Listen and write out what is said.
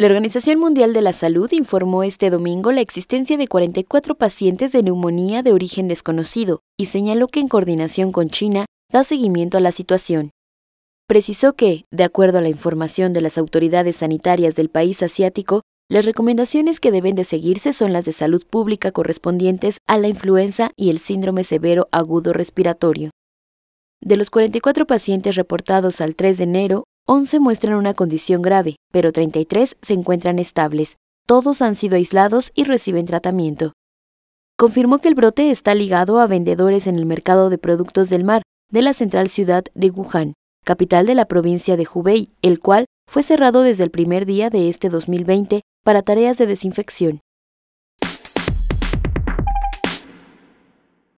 La Organización Mundial de la Salud informó este domingo la existencia de 44 pacientes de neumonía de origen desconocido y señaló que en coordinación con China da seguimiento a la situación. Precisó que, de acuerdo a la información de las autoridades sanitarias del país asiático, las recomendaciones que deben de seguirse son las de salud pública correspondientes a la influenza y el síndrome severo agudo respiratorio. De los 44 pacientes reportados al 3 de enero, 11 muestran una condición grave, pero 33 se encuentran estables. Todos han sido aislados y reciben tratamiento. Confirmó que el brote está ligado a vendedores en el mercado de productos del mar de la central ciudad de Wuhan, capital de la provincia de Hubei, el cual fue cerrado desde el primer día de este 2020 para tareas de desinfección.